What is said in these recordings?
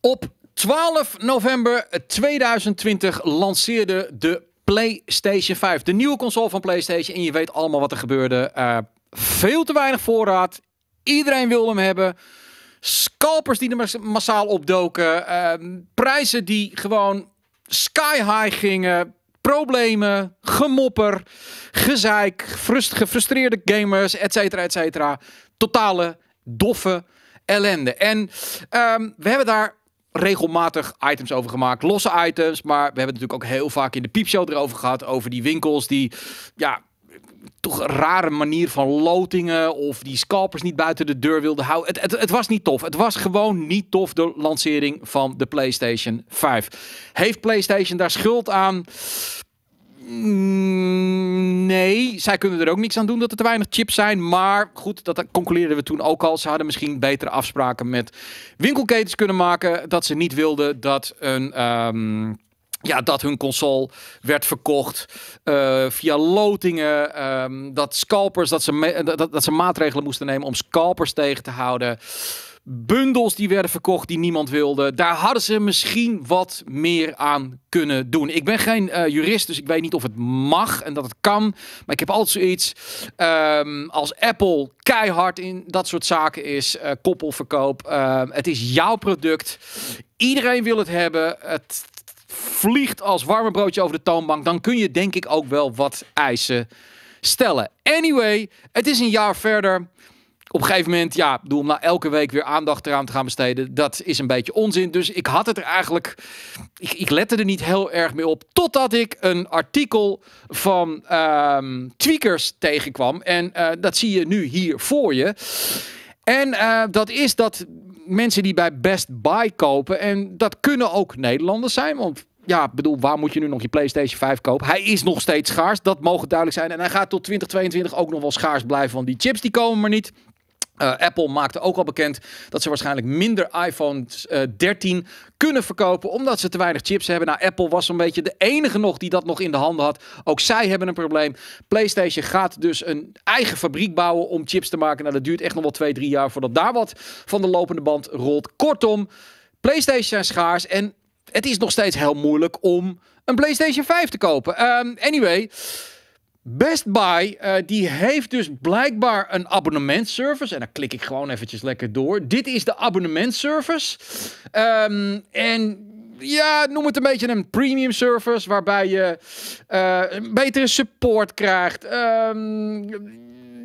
Op 12 november 2020 lanceerde de PlayStation 5, de nieuwe console van PlayStation. En je weet allemaal wat er gebeurde. Eh, veel te weinig voorraad. Iedereen wilde hem hebben. Scalpers die er massaal opdoken. Eh, prijzen die gewoon sky high gingen. Problemen, gemopper, gezeik, gefrustreerde gamers, et cetera, et cetera. Totale doffe ellende. En ehm, we hebben daar regelmatig items over gemaakt. Losse items, maar we hebben het natuurlijk ook heel vaak in de piepshow erover gehad. Over die winkels die, ja, toch een rare manier van lotingen of die scalpers niet buiten de deur wilden houden. Het, het, het, was niet tof. Het was gewoon niet tof de lancering van de PlayStation 5. Heeft PlayStation daar schuld aan? Mm, nee, zij kunnen er ook niks aan doen dat er te weinig chips zijn. Maar goed, dat concludeerden we toen ook al. Ze hadden misschien betere afspraken met winkelketens kunnen maken. Dat ze niet wilden dat een. Ehm, ja, dat hun console werd verkocht eh, via lotingen. Ehm, dat scalpers, dat ze, dat, dat ze maatregelen moesten nemen om scalpers tegen te houden bundels die werden verkocht die niemand wilde. Daar hadden ze misschien wat meer aan kunnen doen. Ik ben geen eh, jurist, dus ik weet niet of het mag en dat het kan. Maar ik heb altijd zoiets ehm, als Apple keihard in dat soort zaken is, eh, koppelverkoop. Ehm, het is jouw product. Iedereen wil het hebben. Het vliegt als warme broodje over de toonbank. Dan kun je denk ik ook wel wat eisen stellen. Anyway, het is een jaar verder op een gegeven moment, ja, bedoel, om nou elke week weer aandacht eraan te gaan besteden, dat is een beetje onzin. Dus ik had het er eigenlijk, ik, ik lette er niet heel erg mee op, totdat ik een artikel van um, Tweakers tegenkwam. En eh, dat zie je nu hier voor je. En eh, dat is dat mensen die bij Best Buy kopen, en dat kunnen ook Nederlanders zijn, want ja, bedoel, waar moet je nu nog je PlayStation 5 kopen? Hij is nog steeds schaars, dat mogen duidelijk zijn. En hij gaat tot 2022 ook nog wel schaars blijven, want die chips die komen maar niet. Eh, Apple maakte ook al bekend dat ze waarschijnlijk minder iPhones 13 eh, kunnen verkopen omdat ze te weinig chips hebben. Nou, Apple was een beetje de enige nog die dat nog in de handen had. Ook zij hebben een probleem. PlayStation gaat dus een eigen fabriek bouwen om chips te maken. Nou, dat duurt echt nog wel twee, drie jaar voordat daar wat van de lopende band rolt. Kortom, PlayStation zijn schaars en het is nog steeds heel moeilijk om een PlayStation 5 te kopen. Ehm, anyway. Best Buy, eh, die heeft dus blijkbaar een abonnementservice. En dan klik ik gewoon eventjes lekker door. Dit is de abonnementservice. Ehm, en ja, noem het een beetje een premium service, waarbij je eh, betere support krijgt. Um,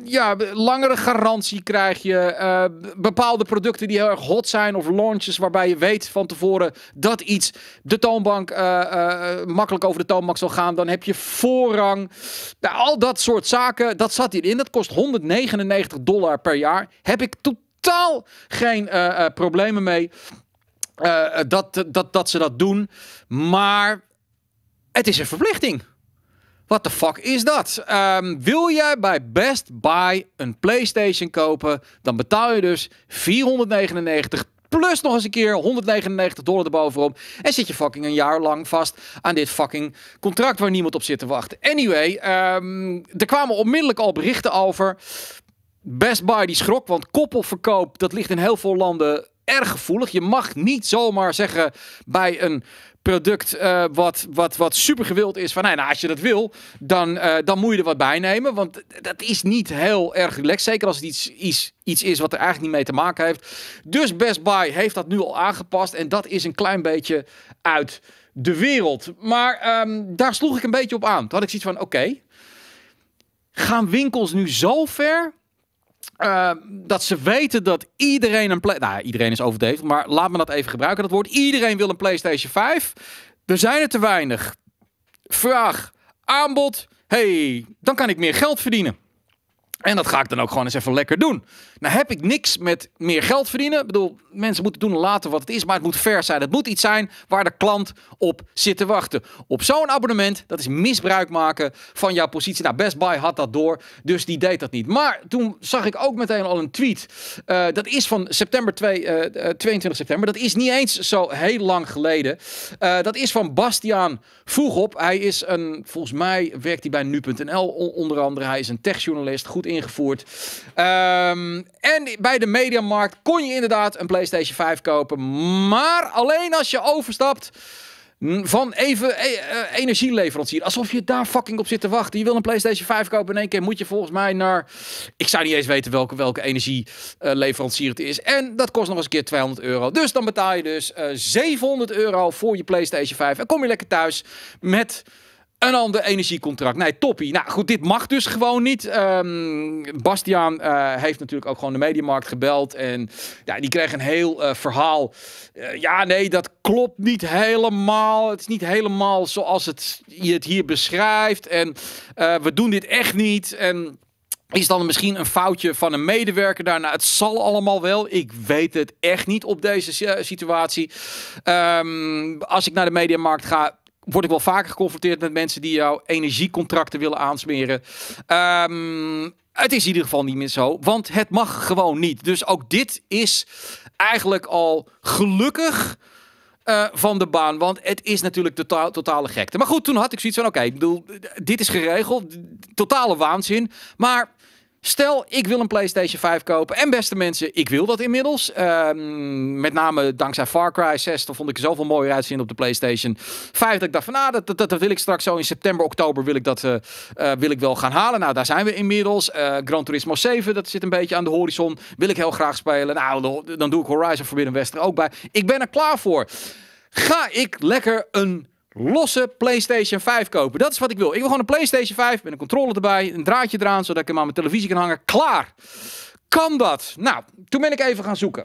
ja, langere garantie krijg je. Eh, bepaalde producten die heel erg hot zijn of launches waarbij je weet van tevoren dat iets de toonbank eh, eh, makkelijk over de toonbank zal gaan. Dan heb je voorrang. Nou, al dat soort zaken, dat zat hierin. Dat kost 199 dollar per jaar. Heb ik totaal geen problemen mee dat, dat, dat ze dat doen. Maar het is een verplichting. What the fuck is dat? Ehm, wil jij bij Best Buy een PlayStation kopen, dan betaal je dus 499 plus nog eens een keer 199 dollar erbovenop. En zit je fucking een jaar lang vast aan dit fucking contract waar niemand op zit te wachten. Anyway, ehm, er kwamen onmiddellijk al berichten over. Best Buy die schrok, want koppelverkoop, dat ligt in heel veel landen erg gevoelig. Je mag niet zomaar zeggen bij een product eh, wat, wat, wat super gewild is. Van nee, nou als je dat wil, dan, eh, dan moet je er wat bij nemen. Want dat is niet heel erg relaxed. Zeker als het iets, iets, iets is wat er eigenlijk niet mee te maken heeft. Dus Best Buy heeft dat nu al aangepast. En dat is een klein beetje uit de wereld. Maar ehm, daar sloeg ik een beetje op aan. Dat had ik zoiets van: oké, gaan winkels nu zo ver Ehm, dat ze weten dat iedereen een... Play nou, iedereen is overdreven, maar laat me dat even gebruiken, dat woord. Iedereen wil een PlayStation 5. Er zijn er te weinig. Vraag, aanbod. hey, dan kan ik meer geld verdienen. En dat ga ik dan ook gewoon eens even lekker doen. Nou heb ik niks met meer geld verdienen. Ik bedoel, mensen moeten doen later wat het is. Maar het moet ver zijn. Het moet iets zijn waar de klant op zit te wachten. Op zo'n abonnement, dat is misbruik maken van jouw positie. Nou, Best Buy had dat door. Dus die deed dat niet. Maar toen zag ik ook meteen al een tweet. Eh, dat is van september 2, uh, 22 september. Dat is niet eens zo heel lang geleden. Eh, dat is van Bastiaan Vroegop. Hij is een, volgens mij werkt hij bij nu.nl onder andere. Hij is een techjournalist. Goed in ingevoerd. Ehm, en bij de Mediamarkt kon je inderdaad een PlayStation 5 kopen. Maar alleen als je overstapt van even eh, eh, energieleverancier. Alsof je daar fucking op zit te wachten. Je wil een PlayStation 5 kopen in één keer. Moet je volgens mij naar... Ik zou niet eens weten welke, welke energieleverancier het is. En dat kost nog eens een keer 200 euro. Dus dan betaal je dus eh, 700 euro voor je PlayStation 5. En kom je lekker thuis met een ander energiecontract. Nee, toppie. Nou goed, dit mag dus gewoon niet. Um, Bastiaan eh, heeft natuurlijk ook gewoon de mediamarkt gebeld. En ja, die kreeg een heel eh, verhaal. Eh, ja, nee, dat klopt niet helemaal. Het is niet helemaal zoals het, je het hier beschrijft. En we doen dit echt niet. En is dan misschien een foutje van een medewerker daarna? Nou, het zal allemaal wel. Ik weet het echt niet op deze situatie. Ehm, als ik naar de mediamarkt ga, word ik wel vaker geconfronteerd met mensen die jouw energiecontracten willen aansmeren. Ehm, het is in ieder geval niet meer zo, want het mag gewoon niet. Dus ook dit is eigenlijk al gelukkig eh, van de baan. Want het is natuurlijk totaal, totale gekte. Maar goed, toen had ik zoiets van: oké, okay, dit is geregeld. Totale waanzin. Maar Stel, ik wil een PlayStation 5 kopen. En beste mensen, ik wil dat inmiddels. Ehm, met name dankzij Far Cry 6. Daar vond ik er zoveel mooier uitzien op de PlayStation 5. Dat ik dacht van, nou, dat, dat, dat, wil ik straks zo in september, oktober wil ik dat eh, eh, wil ik wel gaan halen. Nou, daar zijn we inmiddels. Eh, Gran Turismo 7, dat zit een beetje aan de horizon. Wil ik heel graag spelen. Nou, dan doe ik Horizon Forbidden West er ook bij. Ik ben er klaar voor. Ga ik lekker een losse PlayStation 5 kopen. Dat is wat ik wil. Ik wil gewoon een PlayStation 5 met een controller erbij, een draadje eraan, zodat ik hem aan mijn televisie kan hangen. Klaar. Kan dat? Nou, toen ben ik even gaan zoeken.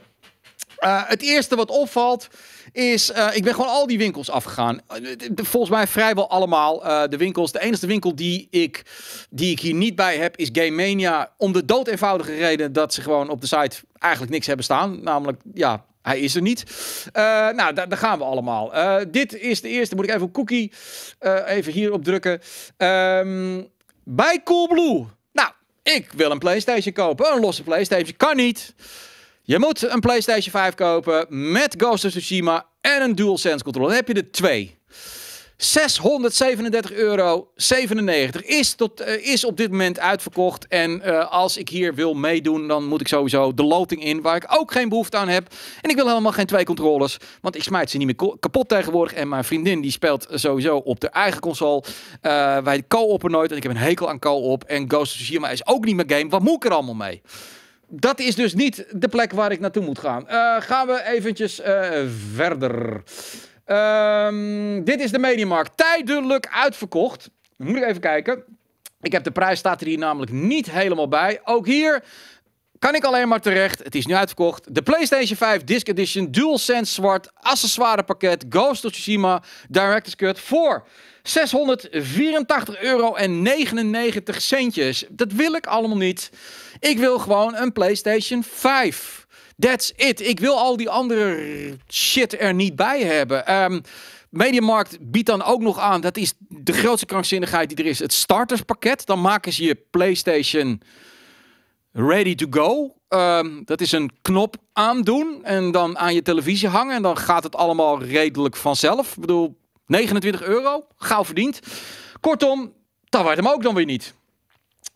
Eh, het eerste wat opvalt is, eh, ik ben gewoon al die winkels afgegaan. Eh, volgens mij vrijwel allemaal de winkels. De enige winkel die ik, die ik hier niet bij heb is Game Mania. Om de dood eenvoudige reden dat ze gewoon op de site eigenlijk niks hebben staan. Namelijk, ja, hij is er niet. Uh, nou, daar, daar, gaan we allemaal. Eh, dit is de eerste. Moet ik even een cookie eh, even hier op drukken. Um, bij Coolblue. Nou, ik wil een PlayStation kopen. Een losse PlayStation. Kan niet. Je moet een PlayStation 5 kopen met Ghost of Tsushima en een DualSense controller. Dan heb je er twee. 637,97 euro is, tot, eh, is op dit moment uitverkocht. En eh, als ik hier wil meedoen, dan moet ik sowieso de loting in, waar ik ook geen behoefte aan heb. En ik wil helemaal geen twee controllers, want ik smijt ze niet meer kapot tegenwoordig. En mijn vriendin die speelt sowieso op de eigen console. Eh, wij co-oppen nooit en ik heb een hekel aan co-op. En Ghost of Tsushima is ook niet mijn game. Wat moet ik er allemaal mee? dat is dus niet de plek waar ik naartoe moet gaan. gaan we eventjes verder. Ehm, dit is de Mediamarkt. Tijdelijk uitverkocht. moet ik even kijken. Ik heb de prijs, staat er hier namelijk niet helemaal bij. Ook hier kan ik alleen maar terecht. Het is nu uitverkocht. De PlayStation 5 Disc Edition, DualSense zwart, accessoirepakket, Ghost of Tsushima, Director's Cut voor 684,99 euro centjes. Dat wil ik allemaal niet. Ik wil gewoon een PlayStation 5. That's it. Ik wil al die andere shit er niet bij hebben. Um, Mediamarkt biedt dan ook nog aan, dat is de grootste krankzinnigheid die er is, het starterspakket. Dan maken ze je PlayStation ready to go. Ehm, dat is een knop aandoen en dan aan je televisie hangen. En dan gaat het allemaal redelijk vanzelf. Ik bedoel, 29 euro, gauw verdiend. Kortom, dat werd hem ook dan weer niet.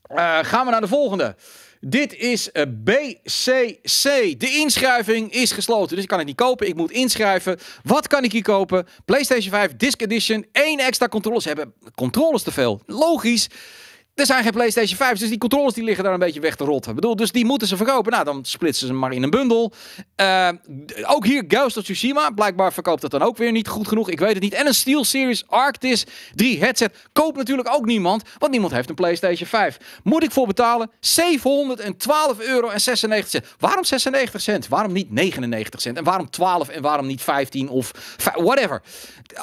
Eh, gaan we naar de volgende. Dit is eh, BCC. De inschrijving is gesloten, dus ik kan het niet kopen. Ik moet inschrijven. Wat kan ik hier kopen? PlayStation 5 Disc Edition. Eén extra controllers hebben. Controllers te veel. Logisch. Er zijn geen PlayStation 5, dus die controllers die liggen daar een beetje weg te rotten. Ik bedoel, dus die moeten ze verkopen. Nou, dan splitsen ze maar in een bundel. Eh, ook hier Ghost of Tsushima. Blijkbaar verkoopt dat dan ook weer niet goed genoeg. Ik weet het niet. En een Steel Series Arctis 3 headset koopt natuurlijk ook niemand, want niemand heeft een PlayStation 5. Moet ik voor betalen 712,96 euro Waarom 96 cent? Waarom niet 99 cent? En waarom 12 en waarom niet 15 of whatever?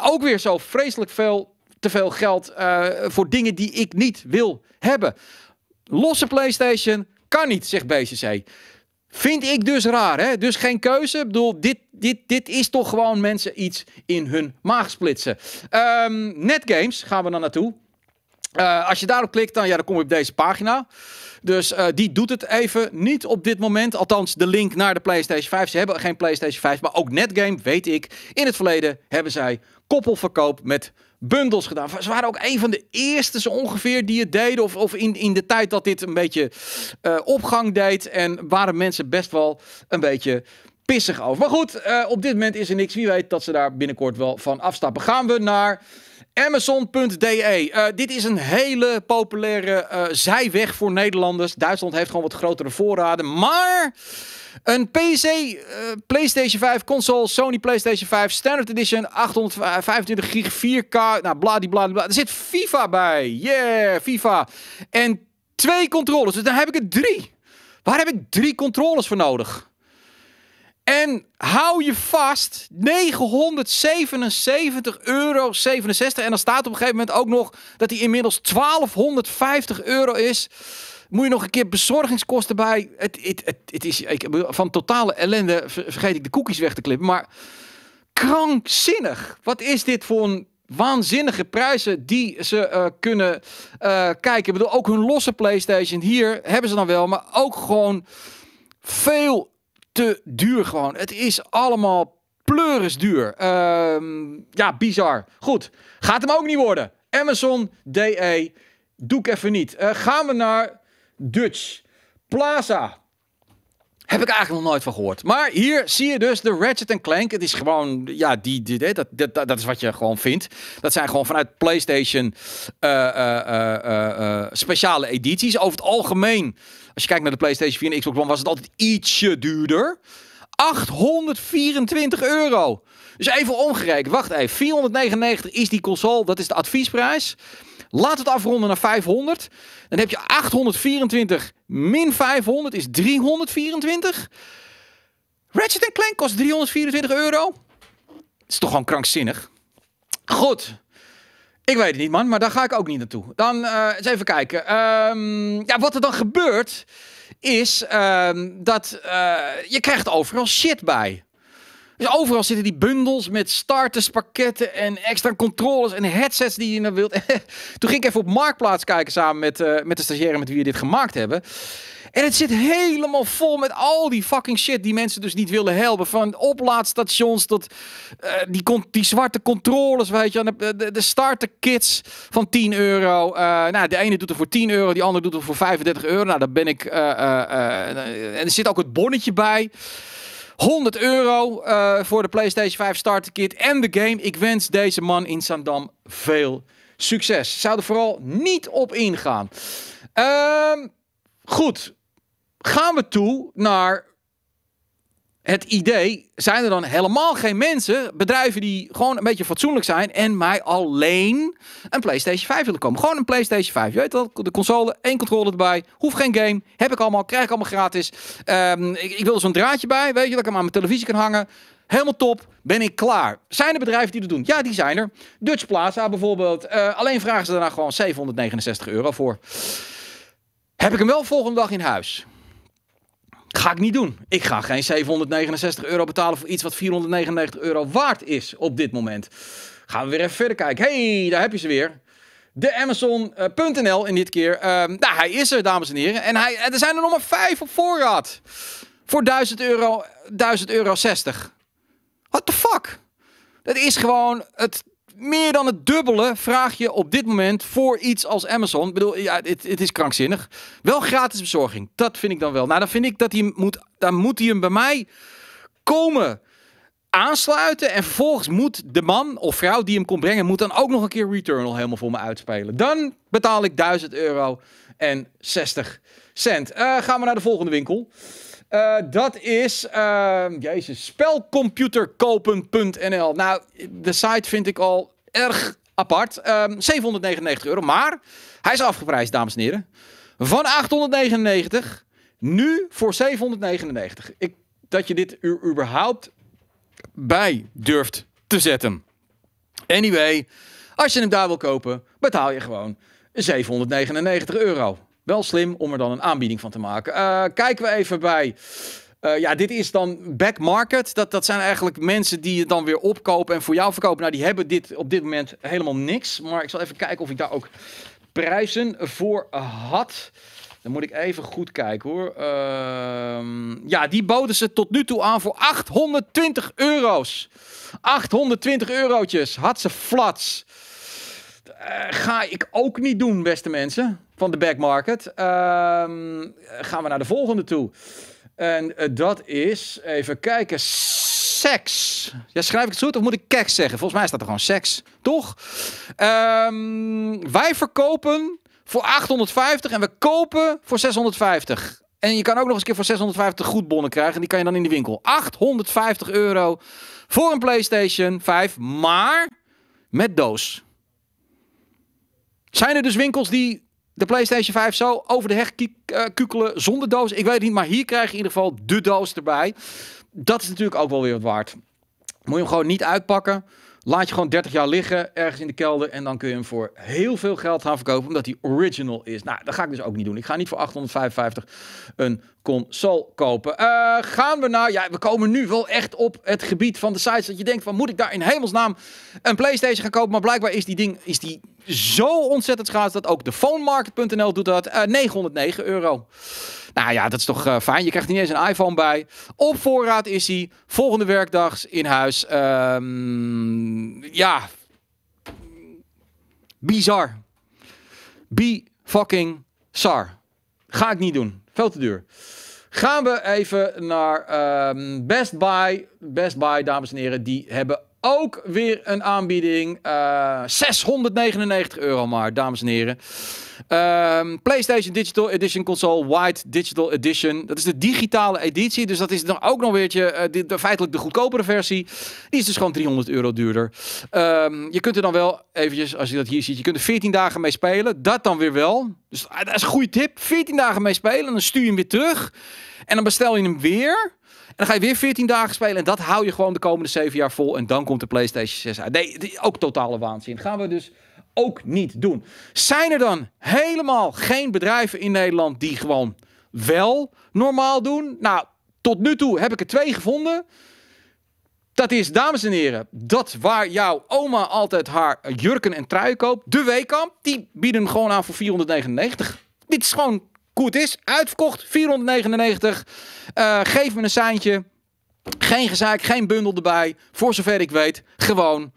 Ook weer zo vreselijk veel te veel geld eh, voor dingen die ik niet wil hebben. Losse PlayStation kan niet, zegt BCC. Vind ik dus raar, hè? Dus geen keuze. Ik bedoel, dit, dit, dit is toch gewoon mensen iets in hun maag splitsen. Ehm, Netgames gaan we dan naartoe. Eh, als je daarop klikt, dan, ja, dan kom je op deze pagina. Dus eh, die doet het even niet op dit moment. Althans, de link naar de PlayStation 5. Ze hebben geen PlayStation 5, maar ook Netgame, weet ik. In het verleden hebben zij koppelverkoop met bundels gedaan. Ze waren ook een van de eerste zo ongeveer die het deden. Of, of in, in de tijd dat dit een beetje uh, opgang deed. En waren mensen best wel een beetje pissig over. Maar goed, eh, op dit moment is er niks. Wie weet dat ze daar binnenkort wel van afstappen. Gaan we naar Amazon.de. Uh, dit is een hele populaire eh, zijweg voor Nederlanders. Duitsland heeft gewoon wat grotere voorraden. Maar een PC, eh, PlayStation 5 console, Sony PlayStation 5 Standard Edition, 825 gig, 4K, nou bla. Er zit FIFA bij. Yeah, FIFA. En twee controllers. Dus dan heb ik er drie. Waar heb ik drie controllers voor nodig? En hou je vast, 977 euro 67. En dan staat op een gegeven moment ook nog dat hij inmiddels 1250 euro is. Moet je nog een keer bezorgingskosten bij. Het, het, het, is, ik, van totale ellende vergeet ik de cookies weg te klippen. Maar krankzinnig. Wat is dit voor een waanzinnige prijzen die ze eh, kunnen eh, kijken. Ik bedoel, ook hun losse PlayStation hier hebben ze dan wel. Maar ook gewoon veel te duur gewoon. Het is allemaal pleuris duur. Ehm, ja, bizar. Goed, gaat hem ook niet worden. Amazon DE, doe ik even niet. Eh, gaan we naar Dutch Plaza. Heb ik eigenlijk nog nooit van gehoord. Maar hier zie je dus de Ratchet Clank. Het is gewoon, ja, die, die, dat, dat, dat is wat je gewoon vindt. Dat zijn gewoon vanuit PlayStation uh, speciale edities. Over het algemeen, als je kijkt naar de PlayStation 4 en Xbox One, was het altijd ietsje duurder. 824 euro. Dus even omgerekend. Wacht even. 499 is die console. Dat is de adviesprijs. Laat het afronden naar 500. Dan heb je 824 min 500 is 324. Ratchet Clank kost 324 euro. Dat is toch gewoon krankzinnig. Goed. Ik weet het niet, man, maar daar ga ik ook niet naartoe. Dan eh, eens even kijken. Ehm, ja, wat er dan gebeurt, is ehm, dat eh, je krijgt overal shit bij. Dus overal zitten die bundels met starterspakketten en extra controllers en headsets die je nou wilt. Toen ging ik even op Marktplaats kijken samen met, eh, met de stagiaire met wie we dit gemaakt hebben. En het zit helemaal vol met al die fucking shit die mensen dus niet willen helpen. Van oplaadstations tot eh, die, die zwarte controllers, weet je. De, de, de starterkits van 10 euro. Uh, nou, de ene doet het voor 10 euro, die andere doet het voor 35 euro. Nou, daar ben ik... en er zit ook het bonnetje bij. 100 euro eh, voor de PlayStation 5 Starter Kit en de game. Ik wens deze man in Zandam veel succes. Zou er vooral niet op ingaan. Ehm, goed. Gaan we toe naar het idee, zijn er dan helemaal geen mensen, bedrijven die gewoon een beetje fatsoenlijk zijn en mij alleen een PlayStation 5 willen komen. Gewoon een PlayStation 5. Je weet wel, de console, één controller erbij, hoeft geen game, heb ik allemaal, krijg ik allemaal gratis. Ehm, ik, wil zo'n draadje bij, weet je, dat ik hem aan mijn televisie kan hangen. Helemaal top, ben ik klaar. Zijn er bedrijven die dat doen? Ja, die zijn er. Dutch Plaza bijvoorbeeld. Eh, alleen vragen ze daarna gewoon 769 euro voor. Heb ik hem wel volgende dag in huis? Ga ik niet doen. Ik ga geen 769 euro betalen voor iets wat 499 euro waard is op dit moment. Gaan we weer even verder kijken. hey, daar heb je ze weer. De Amazon.nl eh, in dit keer. Ehm, nou, hij is er, dames en heren. En hij, er zijn er nog maar vijf op voorraad. Voor 1000 euro, 1000 euro 60. What the fuck? Dat is gewoon het meer dan het dubbele vraag je op dit moment voor iets als Amazon. Ik bedoel, ja, het, het is krankzinnig. Wel gratis bezorging. Dat vind ik dan wel. Nou, dan vind ik dat hij moet, dan moet hij hem bij mij komen aansluiten. En vervolgens moet de man of vrouw die hem komt brengen, moet dan ook nog een keer Returnal helemaal voor me uitspelen. Dan betaal ik 1000 euro en 60 cent. Eh, gaan we naar de volgende winkel. Eh, dat is, uh, jezus, spelcomputerkopen.nl. Nou, de site vind ik al erg apart. 799 ehm, euro, maar hij is afgeprijsd, dames en heren. Van 899, nu voor 799. Ik, dat je dit u überhaupt bij durft te zetten. Anyway, als je hem daar wil kopen, betaal je gewoon 799 euro. Wel slim om er dan een aanbieding van te maken. Eh, kijken we even bij. Eh, ja, dit is dan backmarket. market. Dat, dat zijn eigenlijk mensen die het dan weer opkopen en voor jou verkopen. Nou, die hebben dit op dit moment helemaal niks. Maar ik zal even kijken of ik daar ook prijzen voor had. Dan moet ik even goed kijken hoor. Ehm, ja, die boden ze tot nu toe aan voor 820 euro's. 820 eurotjes. Had ze flats. Eh, ga ik ook niet doen, beste mensen van de back market. Ehm, gaan we naar de volgende toe. En eh, dat is, even kijken, seks. Ja, schrijf ik het goed of moet ik keks zeggen? Volgens mij staat er gewoon seks, toch? Ehm, wij verkopen voor 850 en we kopen voor 650. En je kan ook nog eens een keer voor 650 goedbonnen krijgen. En die kan je dan in de winkel. 850 euro voor een PlayStation 5, maar met doos. Zijn er dus winkels die de PlayStation 5 zo over de heg eh, kukelen zonder doos. Ik weet het niet, maar hier krijg je in ieder geval de doos erbij. Dat is natuurlijk ook wel weer wat waard. Moet je hem gewoon niet uitpakken. Laat je gewoon 30 jaar liggen ergens in de kelder. En dan kun je hem voor heel veel geld gaan verkopen. Omdat hij original is. Nou, dat ga ik dus ook niet doen. Ik ga niet voor 855 een console kopen. Eh, gaan we nou. Ja, we komen nu wel echt op het gebied van de sites. Dat je denkt: van, moet ik daar in hemelsnaam een PlayStation gaan kopen? Maar blijkbaar is die ding is die zo ontzettend schaars dat ook de phonemarket.nl doet dat. Uh, eh, 909 euro. Nou ja, dat is toch eh, fijn. Je krijgt niet eens een iPhone bij. Op voorraad is hij. Volgende werkdag in huis. Ehm, ja. Bizar. Be fucking sar. Ga ik niet doen. Veel te duur. Gaan we even naar ehm, Best Buy. Best Buy, dames en heren, die hebben ook weer een aanbieding. 699 eh, euro maar, dames en heren. Um, PlayStation Digital Edition console, White Digital Edition. Dat is de digitale editie. Dus dat is dan ook nog weertje, uh, eh, de, feitelijk de goedkopere versie. Die is dus gewoon 300 euro duurder. Ehm, je kunt er dan wel eventjes, als je dat hier ziet, je kunt er 14 dagen mee spelen. Dat dan weer wel. Dus ah, dat is een goede tip. 14 dagen mee spelen, dan stuur je hem weer terug. En dan bestel je hem weer. En dan ga je weer 14 dagen spelen. En dat hou je gewoon de komende 7 jaar vol. En dan komt de PlayStation 6 uit. Nee, ook totale waanzin. Gaan we dus ook niet doen. Zijn er dan helemaal geen bedrijven in Nederland die gewoon wel normaal doen? Nou, tot nu toe heb ik er twee gevonden. Dat is, dames en heren, dat waar jouw oma altijd haar jurken en truien koopt. De Weekamp, die bieden gewoon aan voor 499. Dit is gewoon is. Uitverkocht, 499. Eh, geef me een seintje. Geen gezaak, geen bundel erbij. Voor zover ik weet, gewoon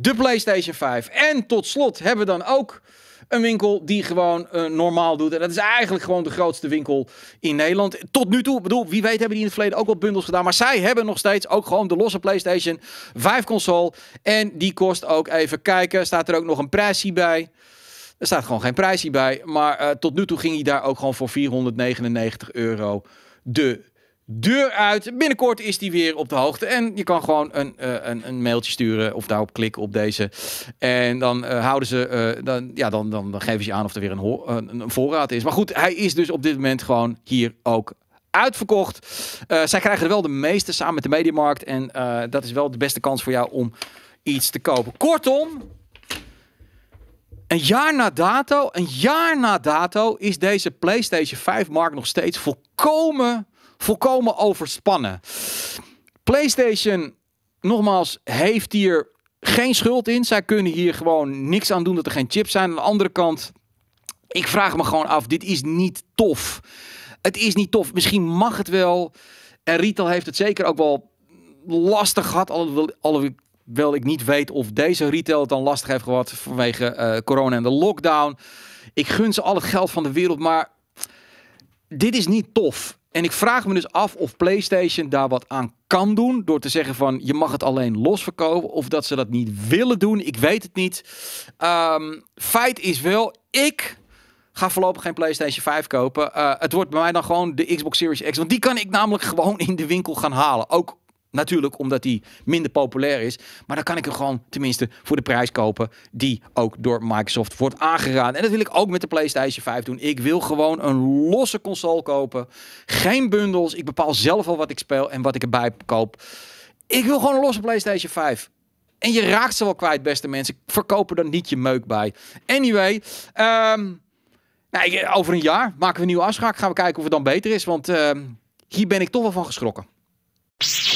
de PlayStation 5. En tot slot hebben we dan ook een winkel die gewoon eh, normaal doet. En dat is eigenlijk gewoon de grootste winkel in Nederland. Tot nu toe, ik bedoel, wie weet hebben die in het verleden ook wel bundels gedaan. Maar zij hebben nog steeds ook gewoon de losse PlayStation 5 console. En die kost ook even kijken. Staat er ook nog een prijsje bij? Er staat gewoon geen prijsje bij. Maar eh, tot nu toe ging hij daar ook gewoon voor 499 euro de deur uit. Binnenkort is die weer op de hoogte. En je kan gewoon een, eh, een, een, mailtje sturen of daarop klikken op deze. En dan eh, houden ze, eh, dan, ja, dan, dan, dan, geven ze aan of er weer een, een, voorraad is. Maar goed, hij is dus op dit moment gewoon hier ook uitverkocht. zij krijgen er wel de meeste samen met de Mediamarkt. En dat is wel de beste kans voor jou om iets te kopen. Kortom, een jaar na dato, een jaar na dato is deze PlayStation 5 markt nog steeds volkomen volkomen overspannen. PlayStation, nogmaals, heeft hier geen schuld in. Zij kunnen hier gewoon niks aan doen dat er geen chips zijn. Aan de andere kant, ik vraag me gewoon af, dit is niet tof. Het is niet tof. Misschien mag het wel. En Retail heeft het zeker ook wel lastig gehad. Alhoewel, wel ik niet weet of deze retail het dan lastig heeft gehad vanwege eh, corona en de lockdown. Ik gun ze al het geld van de wereld, maar dit is niet tof. En ik vraag me dus af of PlayStation daar wat aan kan doen. Door te zeggen van je mag het alleen los verkopen. Of dat ze dat niet willen doen. Ik weet het niet. Ehm, feit is wel, ik ga voorlopig geen PlayStation 5 kopen. Eh, het wordt bij mij dan gewoon de Xbox Series X. Want die kan ik namelijk gewoon in de winkel gaan halen. Ook Natuurlijk omdat die minder populair is. Maar dan kan ik hem gewoon tenminste voor de prijs kopen die ook door Microsoft wordt aangeraden. En dat wil ik ook met de PlayStation 5 doen. Ik wil gewoon een losse console kopen. Geen bundels. Ik bepaal zelf al wat ik speel en wat ik erbij koop. Ik wil gewoon een losse PlayStation 5. En je raakt ze wel kwijt, beste mensen. Verkopen er niet je meuk bij. Anyway, ehm, nou, over een jaar maken we een nieuwe afspraak. Gaan we kijken of het dan beter is. Want ehm, hier ben ik toch wel van geschrokken.